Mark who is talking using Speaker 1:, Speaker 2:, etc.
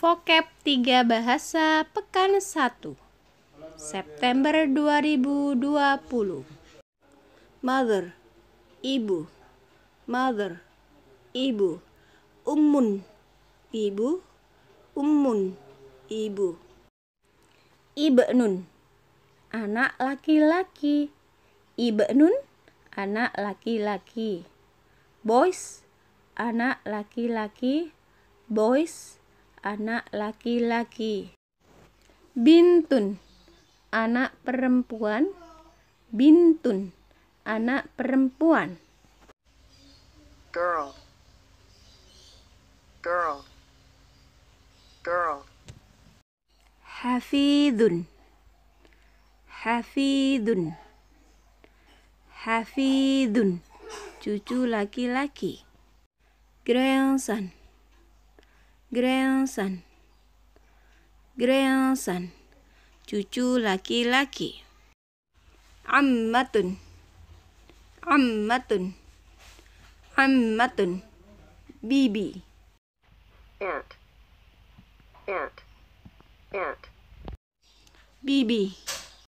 Speaker 1: Vokap 3 Bahasa Pekan 1 September 2020 Mother Ibu Mother Ibu Ummun Ibu Ummun Ibu Ibnun Anak laki-laki Ibnun Anak laki-laki Boys Anak laki-laki Boys anak laki-laki. Bintun, anak perempuan. Bintun, anak perempuan.
Speaker 2: Girl, girl, girl.
Speaker 3: Hafidun, hafidun, hafidun. Cucu laki-laki.
Speaker 1: Grandson grandson, grandson, cucu laki-laki. Ammatun, ammatun, ammatun,
Speaker 3: bibi.
Speaker 2: Aunt, aunt, aunt.
Speaker 3: Bibi.